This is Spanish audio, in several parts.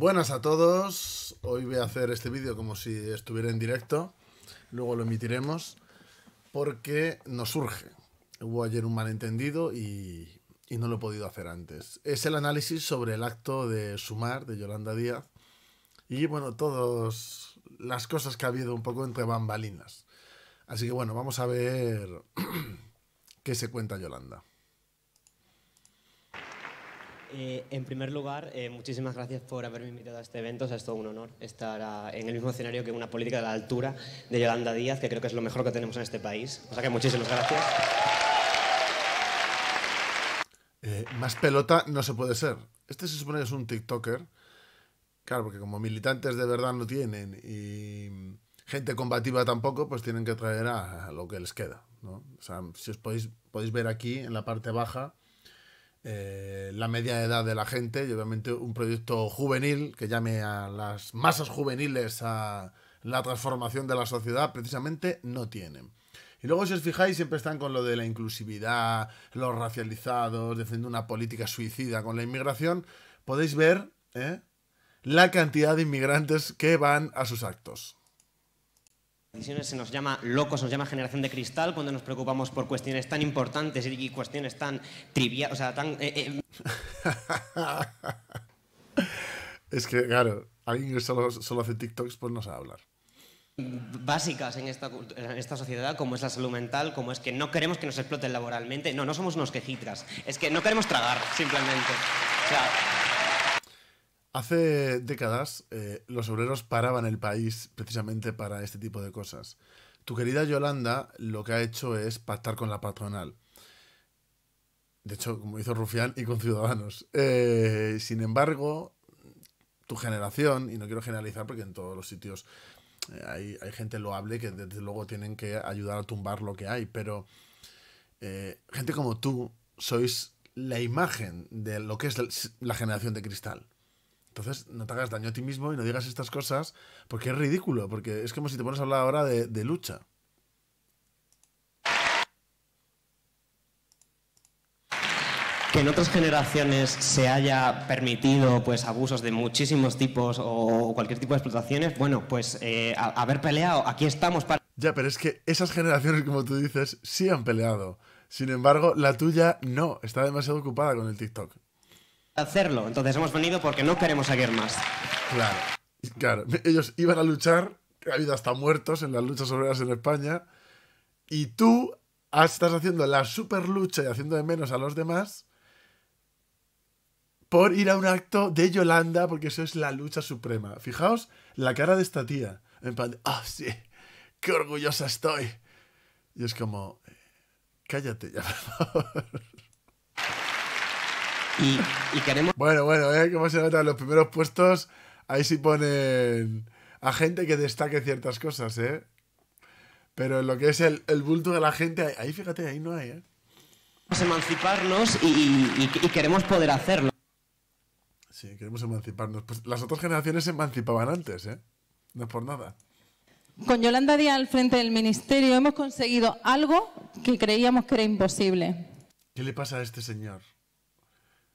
Buenas a todos, hoy voy a hacer este vídeo como si estuviera en directo, luego lo emitiremos, porque nos surge. Hubo ayer un malentendido y, no lo he podido hacer antes. Es el análisis sobre el acto de Sumar de Yolanda Díaz y bueno, todas las cosas que ha habido un poco entre bambalinas. Así que bueno, vamos a ver qué se cuenta Yolanda. Eh, en primer lugar, eh, muchísimas gracias por haberme invitado a este evento. es todo un honor estar en el mismo escenario que una política de la altura de Yolanda Díaz, que creo que es lo mejor que tenemos en este país. O sea que muchísimas gracias. Eh, más pelota no se puede ser. Este se supone que es un TikToker. Claro, porque como militantes de verdad no tienen y gente combativa tampoco, pues tienen que traer a, lo que les queda. O sea, si os podéis ver aquí en la parte baja eh, la media edad de la gente y obviamente un proyecto juvenil que llame a las masas juveniles a la transformación de la sociedad, precisamente no tienen. Y luego, si os fijáis, siempre están con lo de la inclusividad, los racializados, defendiendo una política suicida con la inmigración. Podéis ver ¿eh? la cantidad de inmigrantes que van a sus actos. Se nos llama locos, se nos llama generación de cristal cuando nos preocupamos por cuestiones tan importantes y cuestiones tan triviales, o sea, tan... Eh, eh, em, es que, claro, alguien que solo, solo hace TikToks pues no sabe hablar básicas en esta, en esta, sociedad, como es la salud mental, como es que no queremos que nos exploten laboralmente. No, no somos unos quejitras. Es que no queremos tragar, simplemente. O sea, Hace décadas eh, los obreros paraban el país precisamente para este tipo de cosas. Tu querida Yolanda lo que ha hecho es pactar con la patronal. De hecho, como hizo Rufián y con Ciudadanos. Eh, sin embargo, tu generación, y no quiero generalizar porque en todos los sitios eh, hay, gente loable que desde luego tienen que ayudar a tumbar lo que hay, pero gente como tú sois la imagen de lo que es la generación de cristal. Entonces, no te hagas daño a ti mismo y no digas estas cosas porque es ridículo, porque es como si te pones a hablar ahora de, lucha. que en otras generaciones se haya permitido pues abusos de muchísimos tipos o cualquier tipo de explotaciones, bueno, pues eh, haber peleado, aquí estamos para... Ya, pero es que esas generaciones, como tú dices, sí han peleado. Sin embargo, la tuya no, está demasiado ocupada con el TikTok hacerlo. Entonces hemos venido porque no queremos seguir más. Claro, claro. Ellos iban a luchar, ha habido hasta muertos en las luchas obreras en España, y tú estás haciendo la super lucha y haciendo de menos a los demás por ir a un acto de Yolanda, porque eso es la lucha suprema. Fijaos la cara de esta tía. En plan, ah, oh, sí, qué orgullosa estoy. Y es como, eh, cállate ya, por favor. Y, queremos. Bueno, bueno, como ¿Cómo se en los primeros puestos? Ahí sí ponen a gente que destaque ciertas cosas, ¿eh? Pero en lo que es el, bulto de la gente, ahí fíjate, ahí no hay, ¿eh? Emanciparnos y, y queremos poder hacerlo. Sí, queremos emanciparnos. Pues las otras generaciones se emancipaban antes, ¿eh? No es por nada. Con Yolanda Díaz al frente del ministerio hemos conseguido algo que creíamos que era imposible. ¿Qué le pasa a este señor?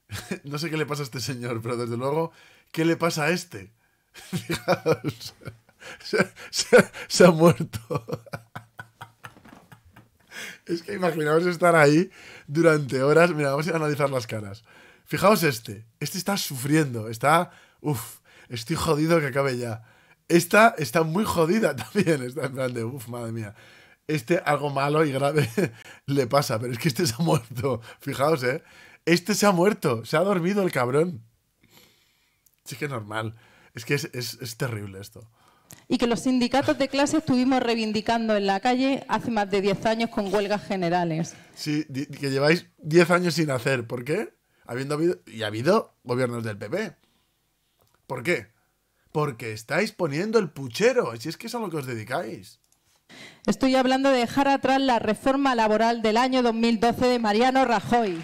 no sé qué le pasa a este señor, pero desde luego, ¿qué le pasa a este? Fijaos, se, ha muerto. Es que imaginaos estar ahí durante horas. Mira, vamos a, analizar las caras. Fijaos este. Este está sufriendo. Está. Uf, estoy jodido que acabe ya. Esta está muy jodida también. Está en plan Uf, madre mía. Este algo malo y grave le pasa, pero es que este se ha muerto. Fijaos, ¿eh? Este se ha muerto, se ha dormido el cabrón. Sí que es normal. Es que es, terrible esto y que los sindicatos de clase estuvimos reivindicando en la calle hace más de 10 años con huelgas generales. Sí, que lleváis 10 años sin hacer. ¿Por qué? Habiendo habido, y ha habido gobiernos del PP. ¿Por qué? Porque estáis poniendo el puchero, si es que es a lo que os dedicáis. Estoy hablando de dejar atrás la reforma laboral del año 2012 de Mariano Rajoy.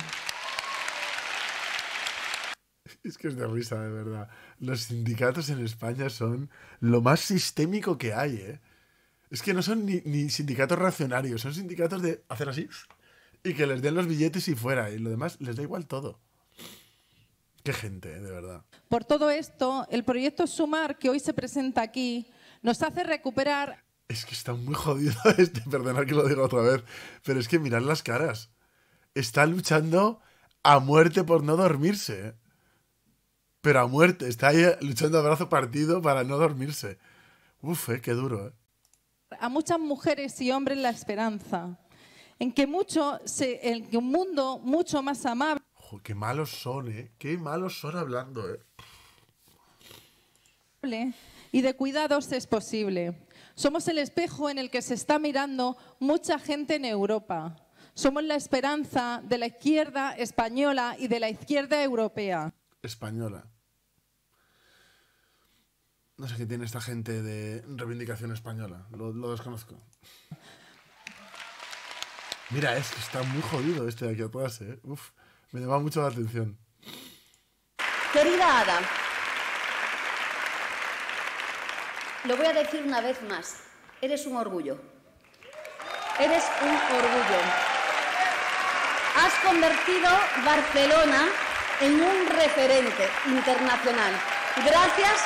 Es que es de risa, de verdad. Los sindicatos en España son lo más sistémico que hay, ¿eh? Es que no son ni, sindicatos racionarios, son sindicatos de hacer así y que les den los billetes y fuera. Y lo demás les da igual todo. Qué gente, ¿eh? de verdad. Por todo esto, el proyecto Sumar que hoy se presenta aquí nos hace recuperar... Es que está muy jodido este, perdonad que lo diga otra vez, pero es que mirad las caras. Está luchando a muerte por no dormirse. ¿eh? pero a muerte. Está ahí luchando a brazo partido para no dormirse. Uf, eh, qué duro. Eh. A muchas mujeres y hombres la esperanza. En que, mucho se, en que un mundo mucho más amable. qué malos son, eh. Qué malos son hablando, ¿eh? Y de cuidados es posible. Somos el espejo en el que se está mirando mucha gente en Europa. Somos la esperanza de la izquierda española y de la izquierda europea española. No sé qué tiene esta gente de reivindicación española, lo, desconozco. Mira, es que está muy jodido este de aquí atrás, ¿eh? Uf, me llama mucho la atención. Querida Ada, lo voy a decir una vez más, eres un orgullo. Eres un orgullo. Has convertido Barcelona en un referente internacional. Gracias.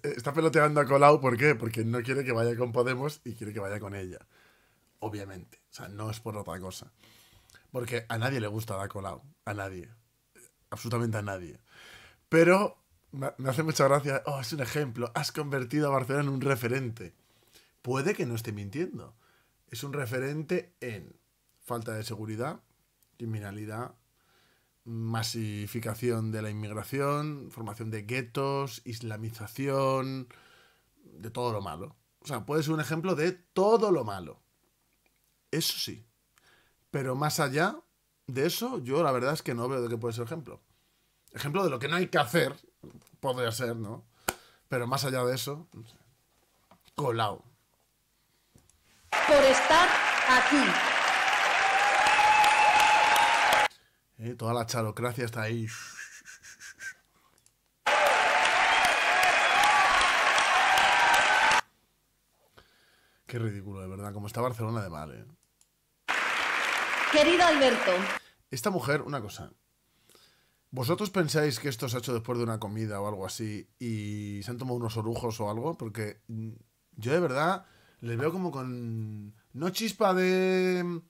Está peloteando a Colau, ¿por qué? Porque no quiere que vaya con Podemos y quiere que vaya con ella. Obviamente. O sea, no es por otra cosa. Porque a nadie le gusta a Colau. A nadie. Absolutamente a nadie. Pero me hace mucha gracia. Oh, es un ejemplo. Has convertido a Barcelona en un referente. Puede que no esté mintiendo. Es un referente en falta de seguridad, criminalidad, masificación de la inmigración, formación de guetos, islamización, de todo lo malo. O sea, puede ser un ejemplo de todo lo malo. Eso sí. Pero más allá de eso, yo la verdad es que no veo de qué puede ser ejemplo. Ejemplo de lo que no hay que hacer, podría ser, ¿no? Pero más allá de eso, Colado Por estar aquí. Eh, toda la charocracia está ahí. Qué ridículo, de verdad, como está Barcelona de mal, ¿eh? Querido Alberto. Esta mujer, una cosa. ¿Vosotros pensáis que esto se ha hecho después de una comida o algo así y se han tomado unos orujos o algo? Porque mm, yo de verdad les veo como con... No chispa de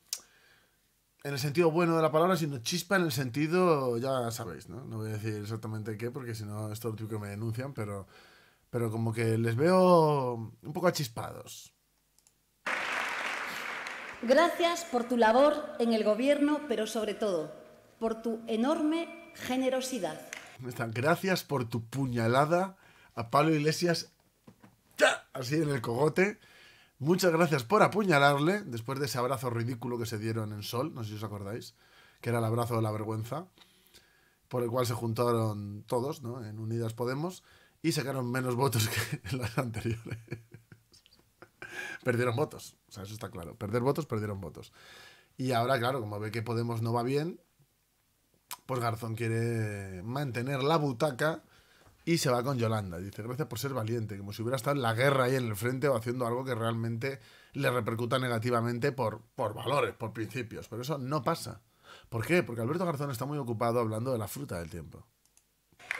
en el sentido bueno de la palabra, sino chispa en el sentido, ya sabéis, ¿no? No voy a decir exactamente qué, porque si no es todo tipo que me denuncian, pero, pero como que les veo un poco achispados. Gracias por tu labor en el gobierno, pero sobre todo por tu enorme generosidad. Gracias por tu puñalada a Pablo Iglesias, así en el cogote. Muchas gracias por apuñalarle después de ese abrazo ridículo que se dieron en Sol, no sé si os acordáis, que era el abrazo de la vergüenza, por el cual se juntaron todos ¿no? en Unidas Podemos y sacaron menos votos que en las anteriores. perdieron votos, o sea, eso está claro. Perder votos, perdieron votos. Y ahora, claro, como ve que Podemos no va bien, pues Garzón quiere mantener la butaca y se va con Yolanda. Dice, gracias por ser valiente, como si hubiera estado en la guerra ahí en el frente o haciendo algo que realmente le repercuta negativamente por, por valores, por principios. Pero eso no pasa. ¿Por qué? Porque Alberto Garzón está muy ocupado hablando de la fruta del tiempo.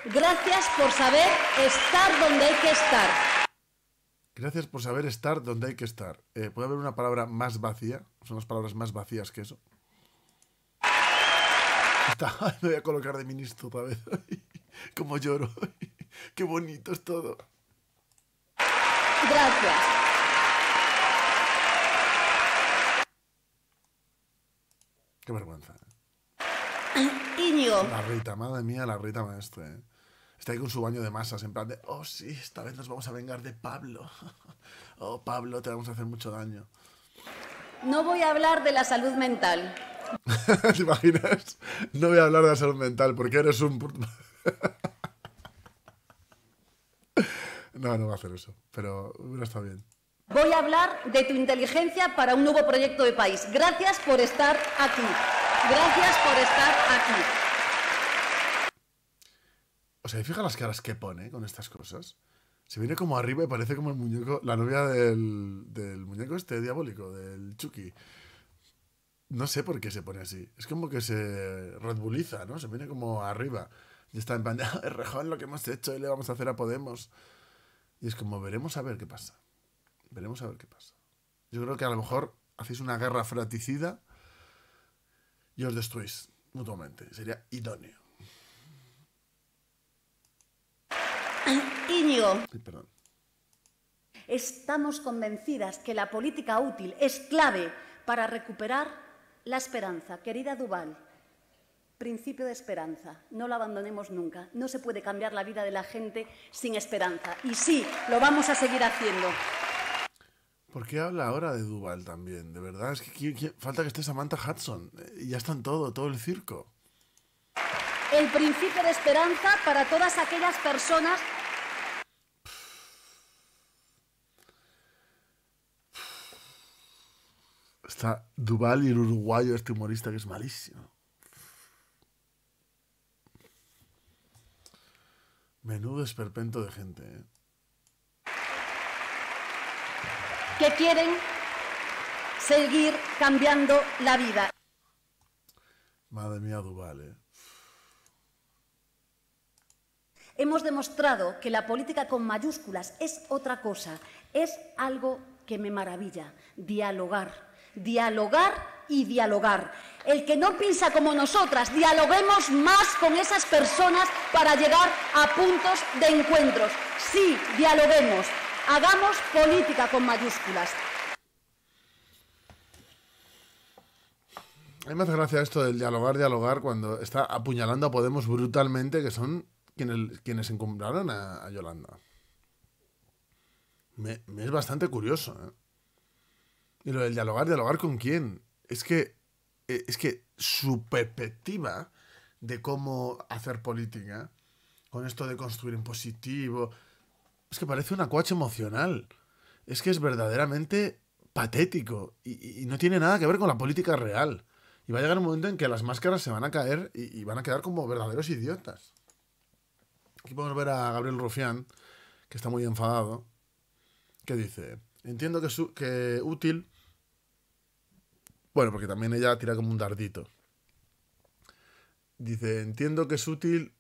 Gracias por saber estar donde hay que estar. Gracias por saber estar donde hay que estar. Eh, ¿Puede haber una palabra más vacía? Son las palabras más vacías que eso. me voy a colocar de ministro otra vez. Como lloro. Qué bonito es todo. Gracias. Qué vergüenza. ¿eh? Ah, Íñigo. La Rita, madre mía, la Rita maestra. ¿eh? Está ahí con su baño de masas, en plan de, oh sí, esta vez nos vamos a vengar de Pablo. oh Pablo, te vamos a hacer mucho daño. No voy a hablar de la salud mental. ¿Te imaginas? No voy a hablar de la salud mental porque eres un... No, no va a hacer eso, pero hubiera está bien. Voy a hablar de tu inteligencia para un nuevo proyecto de país. Gracias por estar aquí. Gracias por estar aquí. O sea, fija las caras que pone con estas cosas. Se viene como arriba y parece como el muñeco, la novia del, muñeco este diabólico, del Chucky. No sé por qué se pone así. Es como que se redbuliza, ¿no? Se viene como arriba. Y está en el es rejón lo que hemos hecho y le vamos a hacer a Podemos. Y es como, veremos a ver qué pasa. Veremos a ver qué pasa. Yo creo que a lo mejor hacéis una guerra fraticida y os destruís mutuamente. Sería idóneo. Íñigo. perdón. Estamos convencidas que la política útil es clave para recuperar la esperanza. Querida Duval, principio de esperanza. No lo abandonemos nunca. No se puede cambiar la vida de la gente sin esperanza. Y sí, lo vamos a seguir haciendo. ¿Por qué habla ahora de Duval también? De verdad, es que, falta que esté Samantha Hudson. Eh, ya está en todo, todo el circo. El principio de esperanza para todas aquellas personas Está Duval y el uruguayo, este humorista que es malísimo. Menudo esperpento de gente. ¿eh? Que quieren seguir cambiando la vida. Madre mía, Duval, ¿eh? Hemos demostrado que la política con mayúsculas es otra cosa, es algo que me maravilla, dialogar, dialogar y dialogar. El que no piensa como nosotras, dialoguemos más con esas personas para llegar a puntos de encuentros. Sí, dialoguemos. Hagamos política con mayúsculas. A mí me hace gracia esto del dialogar, dialogar, cuando está apuñalando a Podemos brutalmente, que son quienes, quienes encumbraron a, Yolanda. Me, es bastante curioso. ¿eh? Y lo del dialogar, dialogar con quién es que, eh, es que su perspectiva de cómo hacer política, con esto de construir en positivo, es que parece una coach emocional. Es que es verdaderamente patético y, no tiene nada que ver con la política real. Y va a llegar un momento en que las máscaras se van a caer y, van a quedar como verdaderos idiotas. Aquí podemos ver a Gabriel Rufián, que está muy enfadado, que dice, entiendo que, que útil bueno, porque también ella tira como un dardito. Dice, entiendo que es útil,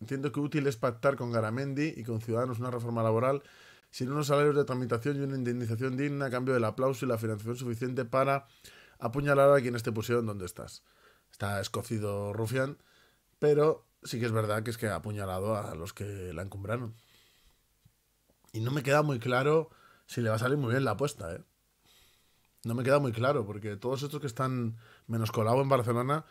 entiendo que útil es pactar con Garamendi y con Ciudadanos una reforma laboral sin unos salarios de tramitación y una indemnización digna a cambio del aplauso y la financiación suficiente para apuñalar a esté te en donde estás. Está escocido Rufián, pero sí que es verdad que es que ha apuñalado a los que la encumbraron. Y no me queda muy claro si le va a salir muy bien la apuesta, ¿eh? No me queda muy claro, porque todos estos que están menos colado en Barcelona,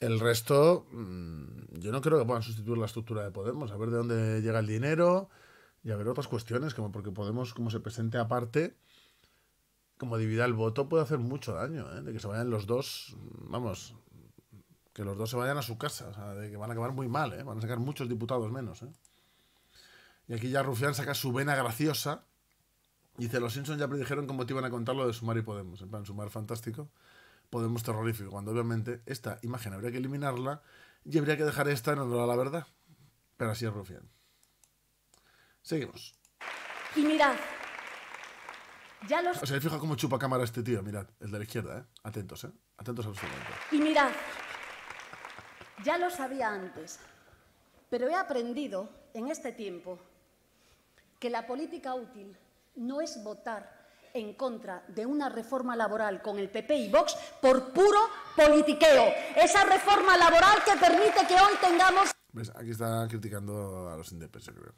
el resto, mm, yo no creo que puedan sustituir la estructura de Podemos. A ver de dónde llega el dinero y a ver otras cuestiones, como porque Podemos, como se presente aparte, como divida el voto, puede hacer mucho daño, ¿eh? de que se vayan los dos, vamos, que los dos se vayan a su casa, o sea, de que van a acabar muy mal, ¿eh? van a sacar muchos diputados menos. ¿eh? Y aquí ya Rufián saca su vena graciosa Dice, los Simpsons ya predijeron cómo te iban a contar lo de sumar y Podemos. En plan, sumar fantástico, Podemos terrorífico. Cuando obviamente esta imagen habría que eliminarla y habría que dejar esta en honor a la verdad. Pero así es Rufián. Seguimos. Y mirad. Ya los... O sea, fija cómo chupa cámara este tío, mirad, el de la izquierda, ¿eh? Atentos, ¿eh? Atentos absolutamente. Y mirad, ya lo sabía antes, pero he aprendido en este tiempo que la política útil no es votar en contra de una reforma laboral con el PP y Vox por puro politiqueo. Esa reforma laboral que permite que hoy tengamos... Aquí está criticando a los independientes, creo.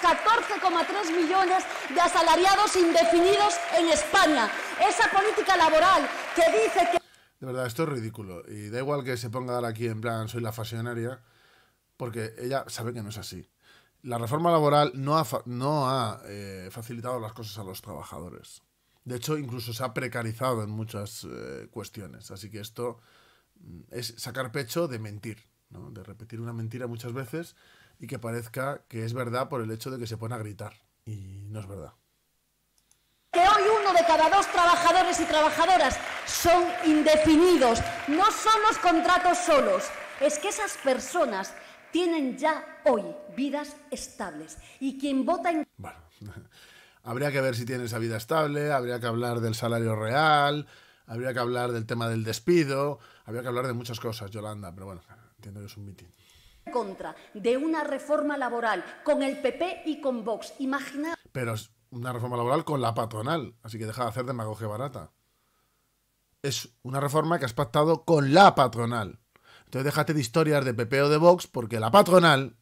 14,3 millones de asalariados indefinidos en España. Esa política laboral que dice que... De verdad, esto es ridículo. Y da igual que se ponga dar aquí en plan soy la fasionaria, porque ella sabe que no es así la reforma laboral no ha, no ha eh, facilitado las cosas a los trabajadores. De hecho, incluso se ha precarizado en muchas eh, cuestiones. Así que esto mm, es sacar pecho de mentir, ¿no? de repetir una mentira muchas veces y que parezca que es verdad por el hecho de que se pone a gritar. Y no es verdad. Que hoy uno de cada dos trabajadores y trabajadoras son indefinidos. No son los contratos solos. Es que esas personas tienen ya hoy vidas estables. Y quien vota en... Bueno, habría que ver si tiene esa vida estable, habría que hablar del salario real, habría que hablar del tema del despido, habría que hablar de muchas cosas, Yolanda, pero bueno, entiendo que es un mitin. Contra de una reforma laboral con el PP y con Vox, imagina... Pero es una reforma laboral con la patronal, así que deja de hacer demagogia barata. Es una reforma que has pactado con la patronal. Entonces déjate de historias de pepeo de Vox porque la patronal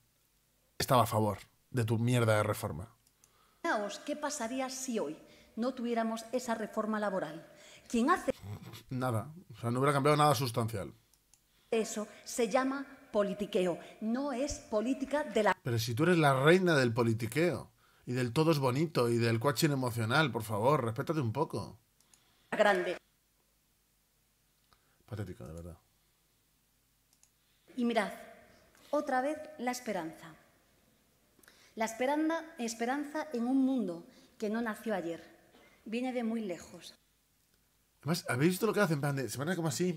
estaba a favor de tu mierda de reforma. ¿Qué pasaría si hoy no tuviéramos esa reforma laboral? ¿Quién hace...? Nada, o sea, no hubiera cambiado nada sustancial. Eso se llama politiqueo, no es política de la... Pero si tú eres la reina del politiqueo y del todo es bonito y del coaching emocional, por favor, respétate un poco. Grande. Patético, de verdad. Y mirad, otra vez la esperanza. La esperanza, esperanza en un mundo que no nació ayer. Viene de muy lejos. Además, ¿habéis visto lo que hacen? se van a como así.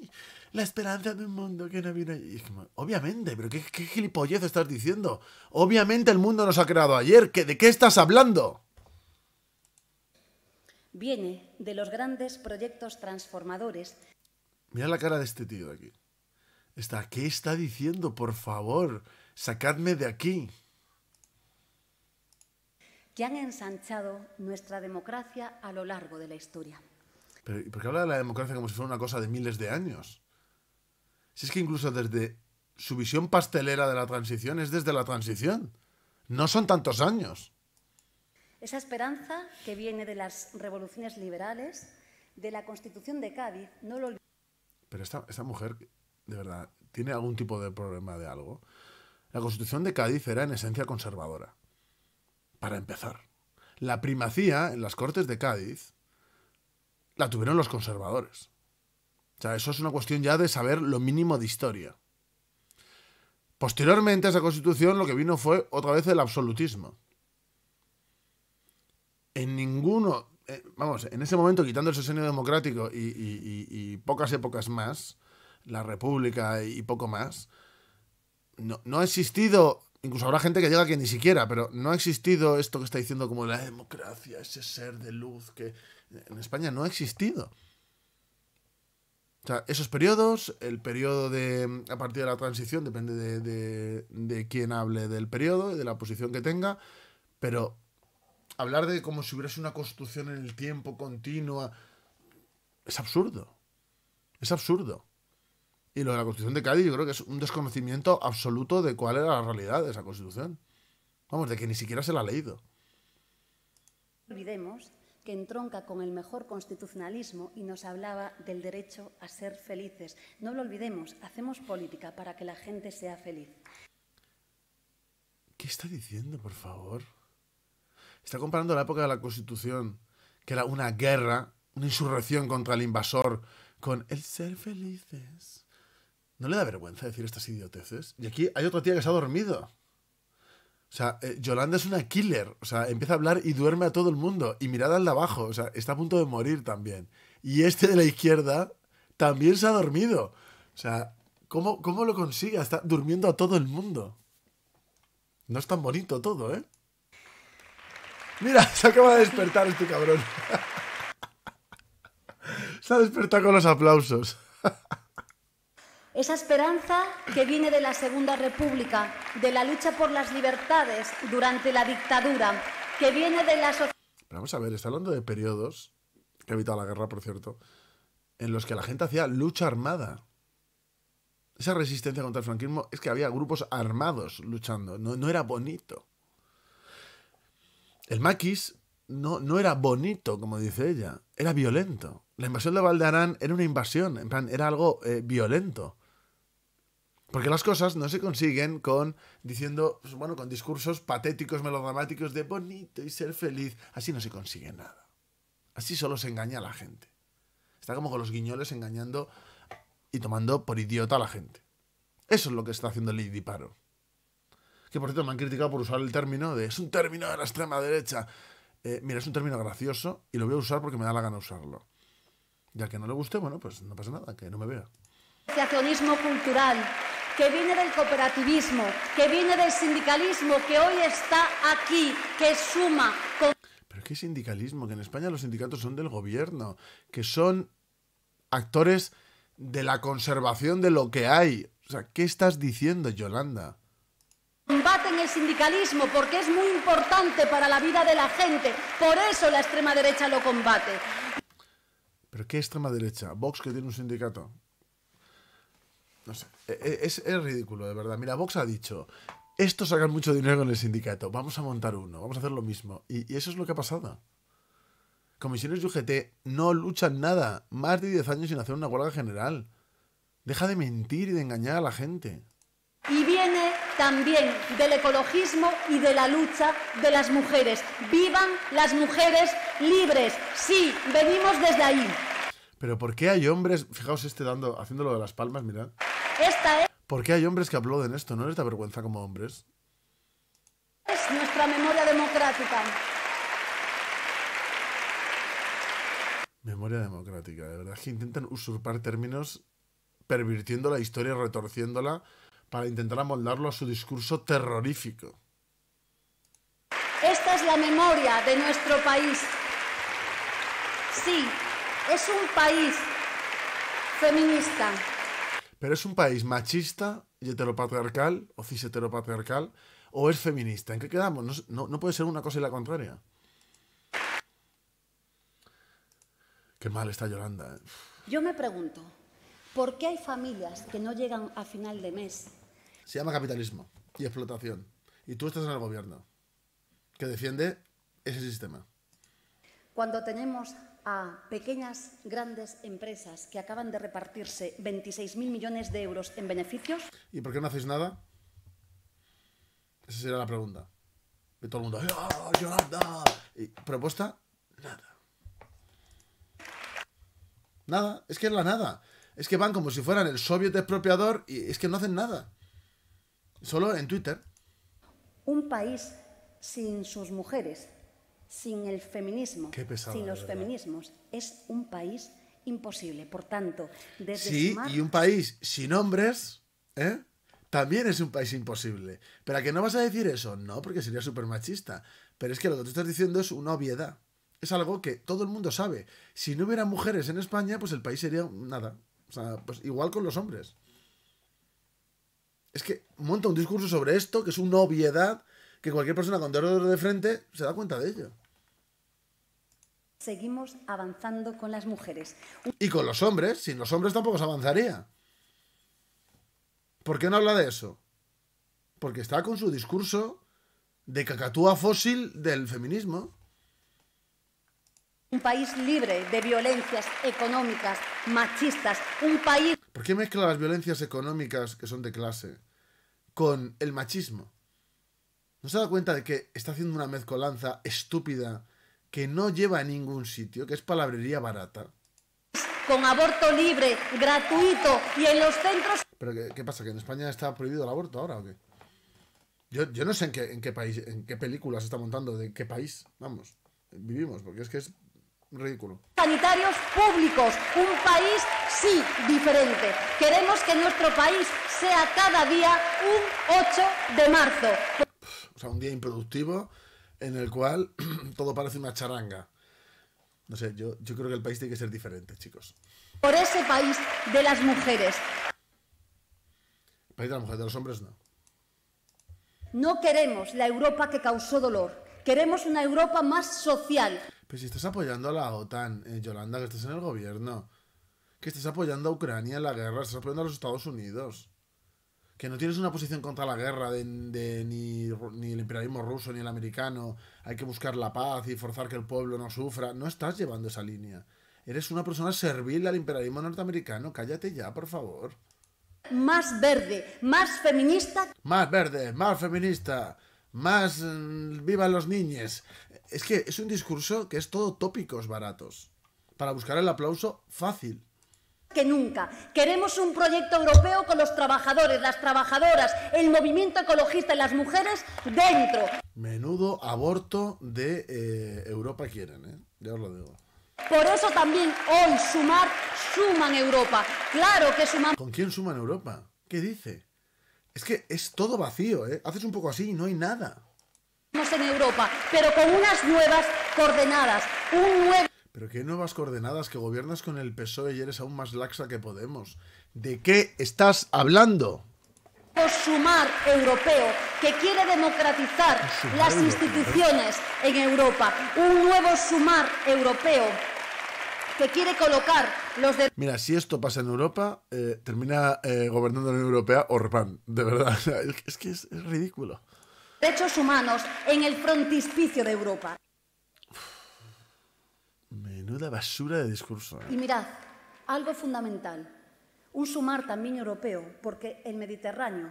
La esperanza de un mundo que no vino ayer. Obviamente, pero ¿qué, qué gilipollez estás diciendo? Obviamente el mundo nos ha creado ayer. ¿De qué estás hablando? Viene de los grandes proyectos transformadores. Mira la cara de este tío de aquí. Está, ¿Qué está diciendo? Por favor, sacadme de aquí. Que han ensanchado nuestra democracia a lo largo de la historia. Pero, por qué habla de la democracia como si fuera una cosa de miles de años? Si es que incluso desde su visión pastelera de la transición es desde la transición. No son tantos años. Esa esperanza que viene de las revoluciones liberales, de la Constitución de Cádiz, no lo Pero esta, esta mujer, de verdad, tiene algún tipo de problema de algo. La Constitución de Cádiz era en esencia conservadora. Para empezar, la primacía en las Cortes de Cádiz la tuvieron los conservadores. O sea, eso es una cuestión ya de saber lo mínimo de historia. Posteriormente a esa constitución lo que vino fue otra vez el absolutismo. En ninguno, eh, vamos, en ese momento, quitando el seno democrático y pocas épocas más, la República y poco más, no, ha existido, incluso habrá gente que llega que ni siquiera, pero no ha existido esto que está diciendo como la democracia, ese ser de luz que en España no ha existido. O sea, esos periodos, el periodo de a partir de la transición, depende de, de, quién hable del periodo y de la posición que tenga, pero hablar de como si hubiese una constitución en el tiempo continua es absurdo. Es absurdo. Y lo de la Constitución de Cádiz yo creo que es un desconocimiento absoluto de cuál era la realidad de esa Constitución. Vamos, de que ni siquiera se la ha leído. Olvidemos que entronca con el mejor constitucionalismo y nos hablaba del derecho a ser felices. No lo olvidemos, hacemos política para que la gente sea feliz. ¿Qué está diciendo, por favor? Está comparando la época de la Constitución, que era una guerra, una insurrección contra el invasor, con el ser felices. ¿No le da vergüenza decir estas idioteces? Y aquí hay otra tía que se ha dormido. O sea, eh, Yolanda es una killer. O sea, empieza a hablar y duerme a todo el mundo. Y mirad al de abajo. O sea, está a punto de morir también. Y este de la izquierda también se ha dormido. O sea, ¿cómo, cómo lo consigue? Está durmiendo a todo el mundo. No es tan bonito todo, ¿eh? Mira, se acaba de despertar este cabrón. se ha despertado con los aplausos. Esa esperanza que viene de la Segunda República, de la lucha por las libertades durante la dictadura, que viene de la sociedad. Vamos a ver, está hablando de periodos, que ha evitado la guerra, por cierto, en los que la gente hacía lucha armada. Esa resistencia contra el franquismo es que había grupos armados luchando, no, era bonito. El maquis no, era bonito, como dice ella, era violento. La invasión de Valdarán era una invasión, en plan, era algo eh, violento. Porque las cosas no se consiguen con diciendo, pues, bueno, con discursos patéticos, melodramáticos de bonito y ser feliz. Así no se consigue nada. Así solo se engaña a la gente. Está como con los guiñoles engañando y tomando por idiota a la gente. Eso es lo que está haciendo Lady Paro. Que por cierto me han criticado por usar el término de es un término de la extrema derecha. Eh, mira, es un término gracioso y lo voy a usar porque me da la gana usarlo. Ya que no le guste, bueno, pues no pasa nada, que no me vea. Asociacionismo cultural, que viene del cooperativismo, que viene del sindicalismo, que hoy está aquí, que suma. Con... ¿Pero qué sindicalismo? Que en España los sindicatos son del gobierno, que son actores de la conservación de lo que hay. O sea, ¿qué estás diciendo, Yolanda? combaten el sindicalismo porque es muy importante para la vida de la gente. Por eso la extrema derecha lo combate. ¿Pero qué extrema derecha? ¿Vox que tiene un sindicato? No sé, eh, eh, es, ridículo, de verdad. Mira, Vox ha dicho, esto sacan mucho dinero en el sindicato, vamos a montar uno, vamos a hacer lo mismo. Y, eso es lo que ha pasado. Comisiones UGT no luchan nada, más de 10 años sin hacer una huelga general. Deja de mentir y de engañar a la gente. Y viene también del ecologismo y de la lucha de las mujeres. ¡Vivan las mujeres libres! Sí, venimos desde ahí. Pero ¿por qué hay hombres, fijaos este dando, haciéndolo de las palmas, mirad? ¿Por qué hay hombres que aplauden esto? ¿No les da vergüenza como hombres? Es nuestra memoria democrática. Memoria democrática, de verdad es que intentan usurpar términos pervirtiendo la historia, retorciéndola, para intentar amoldarlo a su discurso terrorífico. Esta es la memoria de nuestro país. Sí, es un país feminista. Pero es un país machista y heteropatriarcal, o cis heteropatriarcal, o es feminista. ¿En qué quedamos? No, puede ser una cosa y la contraria. Qué mal está Yolanda. ¿eh? Yo me pregunto, ¿por qué hay familias que no llegan a final de mes? Se llama capitalismo y explotación. Y tú estás en el gobierno que defiende ese sistema. Cuando tenemos a pequeñas, grandes empresas que acaban de repartirse 26.000 millones de euros en beneficios. ¿Y por qué no hacéis nada? Esa será la pregunta. Y todo el mundo, ¡Ah, Y propuesta, nada. Nada, es que es la nada. Es que van como si fueran el soviet expropiador y es que no hacen nada. Solo en Twitter. Un país sin sus mujeres sin el feminismo, sin los feminismos. Es un país imposible. Por tanto, desde Sí, y un país sin hombres, ¿eh? También es un país imposible. Pero a que no vas a decir eso, no, porque sería súper machista. Pero es que lo que tú estás diciendo es una obviedad. Es algo que todo el mundo sabe. Si no hubiera mujeres en España, pues el país sería nada. O sea, pues igual con los hombres. Es que monta un discurso sobre esto que es una obviedad que cualquier persona con dolor de frente se da cuenta de ello seguimos avanzando con las mujeres. Y con los hombres, sin los hombres tampoco se avanzaría. ¿Por qué no habla de eso? Porque está con su discurso de cacatúa fósil del feminismo. Un país libre de violencias económicas, machistas, un país... ¿Por qué mezcla las violencias económicas que son de clase con el machismo? ¿No se da cuenta de que está haciendo una mezcolanza estúpida que no lleva a ningún sitio, que es palabrería barata. Con aborto libre, gratuito y en los centros... ¿Pero qué, pasa? ¿Que en España está prohibido el aborto ahora o qué? Yo, no sé en qué, en qué país, en qué película se está montando, de qué país, vamos, vivimos, porque es que es ridículo. Sanitarios públicos, un país sí diferente. Queremos que nuestro país sea cada día un 8 de marzo. O sea, un día improductivo, en el cual todo parece una charanga. No sé, yo, yo creo que el país tiene que ser diferente, chicos. Por ese país de las mujeres. El país de las mujeres, de los hombres no. No queremos la Europa que causó dolor. Queremos una Europa más social. Pero si estás apoyando a la OTAN, eh, Yolanda, que estás en el gobierno, que estás apoyando a Ucrania en la guerra, estás apoyando a los Estados Unidos que no tienes una posición contra la guerra de, ni, ni, el imperialismo ruso ni el americano, hay que buscar la paz y forzar que el pueblo no sufra, no estás llevando esa línea. Eres una persona servil al imperialismo norteamericano, cállate ya, por favor. Más verde, más feminista. Más verde, más feminista, más viva mm, vivan los niños Es que es un discurso que es todo tópicos baratos, para buscar el aplauso fácil que nunca. Queremos un proyecto europeo con los trabajadores, las trabajadoras, el movimiento ecologista y las mujeres dentro. Menudo aborto de eh, Europa quieren, ¿eh? Ya os lo digo. Por eso también hoy sumar, suman Europa. Claro que suman. ¿Con quién suman Europa? ¿Qué dice? Es que es todo vacío, ¿eh? Haces un poco así y no hay nada. en Europa, pero con unas nuevas coordenadas, un nuevo ¿Pero qué nuevas coordenadas? Que gobiernas con el PSOE y eres aún más laxa que Podemos. ¿De qué estás hablando? Por sumar europeo que quiere democratizar las instituciones en Europa. Un nuevo sumar europeo que quiere colocar los Mira, si esto pasa en Europa, eh, termina eh, gobernando la Unión Europea Orbán, de verdad. Es que es, es ridículo. Derechos humanos en el frontispicio de Europa de basura de discurso. ¿eh? Y mirad, algo fundamental. Un sumar también europeo, porque el Mediterráneo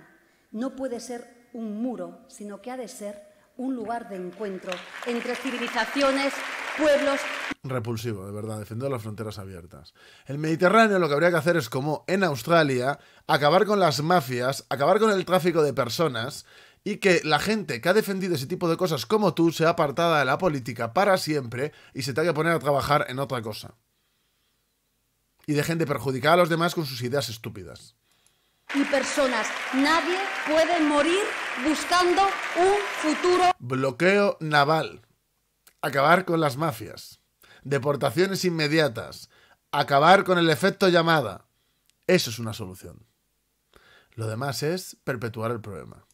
no puede ser un muro, sino que ha de ser un lugar de encuentro entre civilizaciones, pueblos. Repulsivo, de verdad, defender las fronteras abiertas. El Mediterráneo lo que habría que hacer es como en Australia, acabar con las mafias, acabar con el tráfico de personas, y que la gente que ha defendido ese tipo de cosas como tú sea apartada de la política para siempre y se tenga que poner a trabajar en otra cosa. Y dejen de perjudicar a los demás con sus ideas estúpidas. Y personas, nadie puede morir buscando un futuro. Bloqueo naval. Acabar con las mafias. Deportaciones inmediatas. Acabar con el efecto llamada. Eso es una solución. Lo demás es perpetuar el problema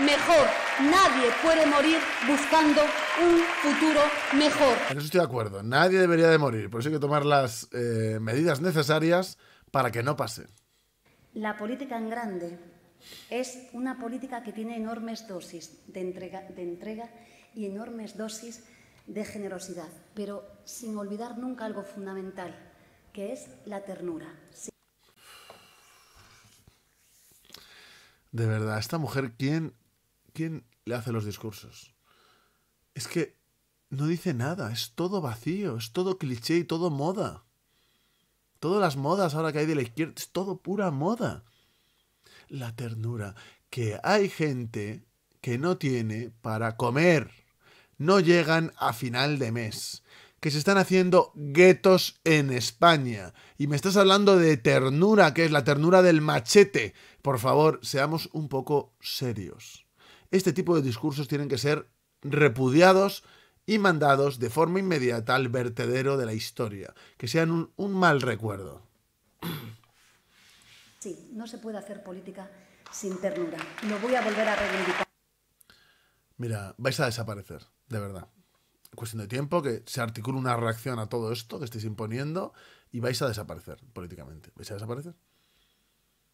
mejor. Nadie puede morir buscando un futuro mejor. En eso estoy de acuerdo. Nadie debería de morir. Por eso hay que tomar las eh, medidas necesarias para que no pase. La política en grande es una política que tiene enormes dosis de entrega, de entrega y enormes dosis de generosidad, pero sin olvidar nunca algo fundamental, que es la ternura. De verdad, esta mujer, ¿quién, quién le hace los discursos? Es que no dice nada, es todo vacío, es todo cliché y todo moda. Todas las modas ahora que hay de la izquierda, es todo pura moda. La ternura, que hay gente que no tiene para comer. No llegan a final de mes que se están haciendo guetos en España. Y me estás hablando de ternura, que es la ternura del machete. Por favor, seamos un poco serios. Este tipo de discursos tienen que ser repudiados y mandados de forma inmediata al vertedero de la historia, que sean un, mal recuerdo. Sí, no se puede hacer política sin ternura. Lo voy a volver a reivindicar. Mira, vais a desaparecer, de verdad cuestión de tiempo que se articule una reacción a todo esto que estáis imponiendo y vais a desaparecer políticamente. ¿Vais a desaparecer?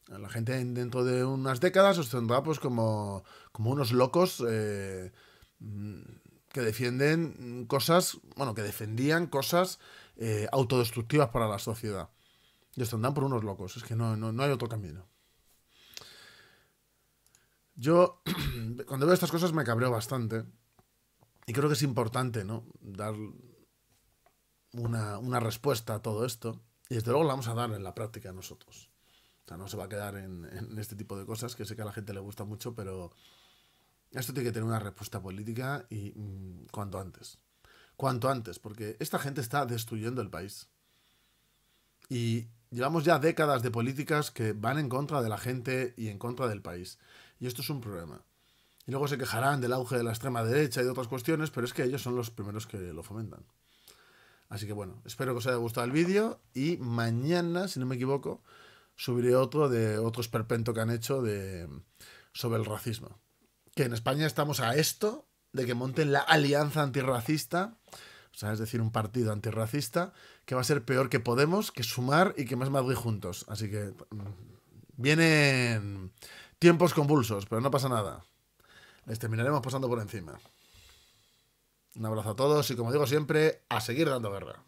La gente dentro de unas décadas os tendrá pues como, como unos locos eh, mm, que defienden cosas, bueno, que defendían cosas eh, autodestructivas para la sociedad. Y os tendrán por unos locos, es que no, no, no hay otro camino. Yo, cuando veo estas cosas me cabreo bastante, y creo que es importante, ¿no? Dar una, respuesta a todo esto. Y desde luego la vamos a dar en la práctica nosotros. O sea, no se va a quedar en, este tipo de cosas que sé que a la gente le gusta mucho, pero esto tiene que tener una respuesta política y mm, cuanto antes. Cuanto antes, porque esta gente está destruyendo el país. Y llevamos ya décadas de políticas que van en contra de la gente y en contra del país. Y esto es un problema. Y luego se quejarán del auge de la extrema derecha y de otras cuestiones, pero es que ellos son los primeros que lo fomentan. Así que bueno, espero que os haya gustado el vídeo y mañana, si no me equivoco, subiré otro de otro esperpento que han hecho sobre el racismo. Que en España estamos a esto de que monten la alianza antirracista, o sea, es decir, un partido antirracista, que va a ser peor que Podemos, que Sumar y que más Madrid juntos. Así que mm, vienen tiempos convulsos, pero no pasa nada les terminaremos pasando por encima. Un abrazo a todos y como digo siempre, a seguir dando guerra.